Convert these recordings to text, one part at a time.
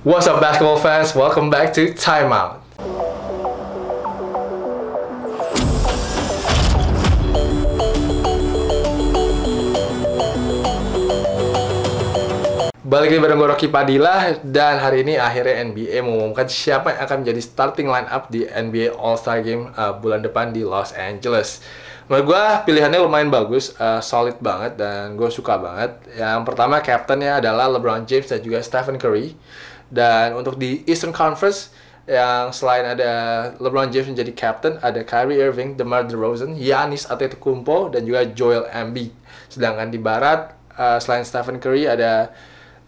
What's up basketball fans? Welcome back to Timeout. Balik lagi bareng gue Rocky Padilla dan hari ini akhirnya NBA mengumumkan siapa yang akan menjadi starting lineup di NBA All Star Game uh, bulan depan di Los Angeles. Menurut gue pilihannya lumayan bagus, uh, solid banget dan gue suka banget. Yang pertama captainnya adalah LeBron James dan juga Stephen Curry. Dan untuk di Eastern Conference yang selain ada LeBron James menjadi captain, ada Kyrie Irving, DeMar DeRozan, Giannis Antetokounmpo dan juga Joel Embiid. Sedangkan di barat uh, selain Stephen Curry ada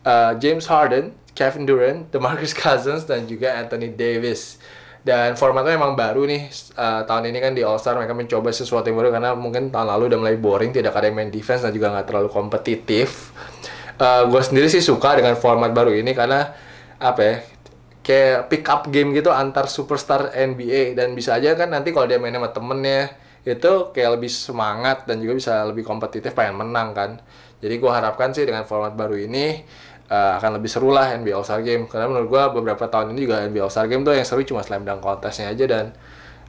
uh, James Harden, Kevin Durant, DeMarcus Cousins dan juga Anthony Davis. Dan formatnya emang baru nih uh, tahun ini kan di All Star mereka mencoba sesuatu yang baru karena mungkin tahun lalu udah mulai boring, tidak ada yang main defense dan juga nggak terlalu kompetitif. Uh, gue sendiri sih suka dengan format baru ini karena apa ya kayak pick up game gitu antar superstar NBA dan bisa aja kan nanti kalau dia main sama temennya itu kayak lebih semangat dan juga bisa lebih kompetitif pengen menang kan jadi gue harapkan sih dengan format baru ini uh, akan lebih seru lah NBA All Star Game karena menurut gue beberapa tahun ini juga NBA All Star Game tuh yang seru cuma slam dunk kontesnya aja dan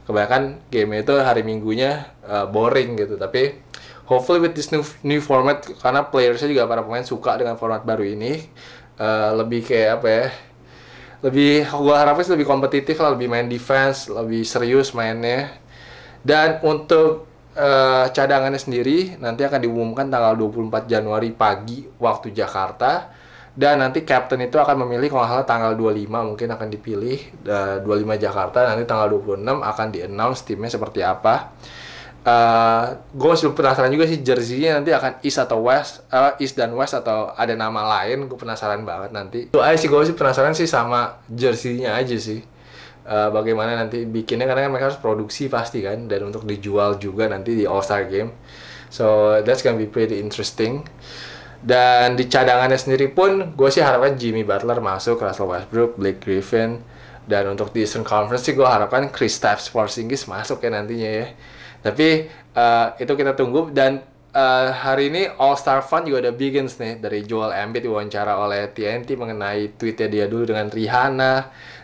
kebanyakan game itu hari minggunya uh, boring gitu tapi hopefully with this new, new format karena playersnya juga para pemain suka dengan format baru ini uh, lebih kayak apa ya lebih gue harapin lebih kompetitif lah lebih main defense lebih serius mainnya dan untuk uh, cadangannya sendiri nanti akan diumumkan tanggal 24 Januari pagi waktu Jakarta dan nanti captain itu akan memilih kalau salah tanggal 25 mungkin akan dipilih eh, uh, 25 Jakarta nanti tanggal 26 akan di-announce timnya seperti apa Eh, gue masih penasaran juga sih jerseynya nanti akan East atau West, uh, East dan West atau ada nama lain. Gue penasaran banget nanti. Itu aja sih gue sih penasaran sih sama jerseynya aja sih. Uh, bagaimana nanti bikinnya karena kan mereka harus produksi pasti kan dan untuk dijual juga nanti di All Star Game. So that's gonna be pretty interesting. Dan di cadangannya sendiri pun gue sih harapnya Jimmy Butler masuk, Russell Westbrook, Blake Griffin, dan untuk di Eastern Conference sih gue harapkan Chris Stapps Porzingis masuk ya nantinya ya tapi uh, itu kita tunggu dan uh, hari ini All Star Fun juga ada begins nih dari Joel Embiid wawancara oleh TNT mengenai tweetnya dia dulu dengan Rihanna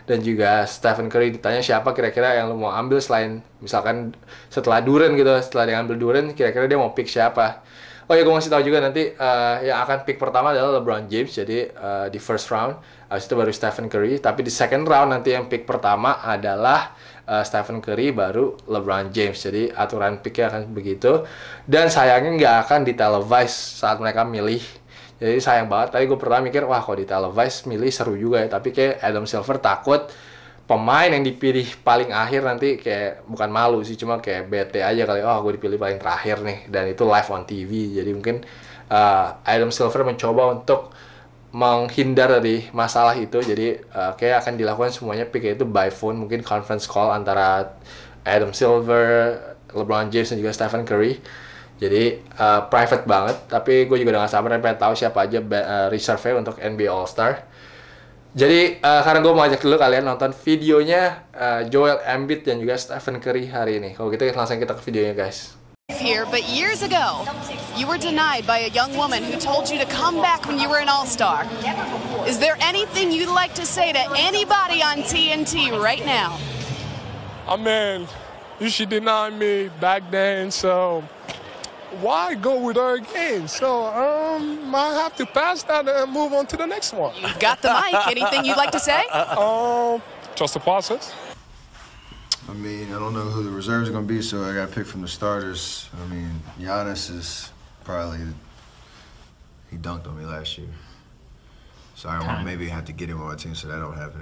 dan juga Stephen Curry ditanya siapa kira-kira yang lo mau ambil selain misalkan setelah Duren gitu setelah diambil Duren kira-kira dia mau pick siapa Oh ya, gue ngasih tahu juga nanti uh, yang akan pick pertama adalah LeBron James, jadi uh, di first round, habis itu baru Stephen Curry. Tapi di second round nanti yang pick pertama adalah uh, Stephen Curry, baru LeBron James. Jadi aturan picknya akan begitu. Dan sayangnya nggak akan ditelevise saat mereka milih. Jadi sayang banget. Tapi gue pernah mikir, wah kalau ditelevise milih seru juga ya. Tapi kayak Adam Silver takut pemain yang dipilih paling akhir nanti kayak bukan malu sih cuma kayak bete aja kali oh gue dipilih paling terakhir nih dan itu live on TV jadi mungkin uh, Adam Silver mencoba untuk menghindar dari masalah itu jadi uh, kayak akan dilakukan semuanya pick itu by phone mungkin conference call antara Adam Silver, LeBron James dan juga Stephen Curry jadi uh, private banget tapi gue juga udah gak sabar pengen tahu siapa aja uh, reserve untuk NBA All Star jadi uh, karena gue mau ajak dulu kalian nonton videonya uh, Joel Embiid dan juga Stephen Curry hari ini. Kalau gitu langsung kita ke videonya guys. Here, but years ago, you were denied by a young woman who told you to come back when you were an all-star. Is there anything you'd like to say to anybody on TNT right now? I mean, you should deny me back then, so why go with her again? So um, I have to pass that and move on to the next one. You've got the mic. Anything you'd like to say? Um, just the process. I mean, I don't know who the reserves are going to be, so I got to pick from the starters. I mean, Giannis is probably he dunked on me last year. So I won't maybe have to get him on my team so that don't happen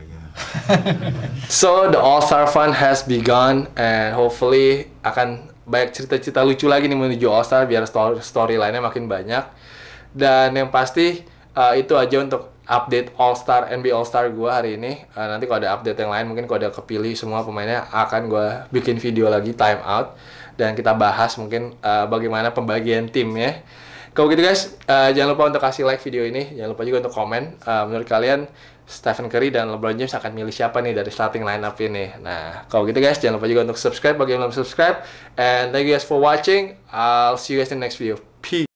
again. so the All Star Fun has begun, and hopefully akan banyak cerita-cerita lucu lagi nih menuju All Star biar story storyline-nya makin banyak. Dan yang pasti uh, itu aja untuk update All Star NBA All Star gue hari ini. Uh, nanti kalau ada update yang lain mungkin kalau ada kepilih semua pemainnya akan gue bikin video lagi time out dan kita bahas mungkin uh, bagaimana pembagian tim ya. Kalau gitu guys, uh, jangan lupa untuk kasih like video ini, jangan lupa juga untuk komen uh, menurut kalian Stephen Curry dan LeBron James akan milih siapa nih dari starting lineup ini. Nah, kalau gitu guys, jangan lupa juga untuk subscribe bagi yang belum subscribe. And thank you guys for watching. I'll see you guys in the next video. Peace.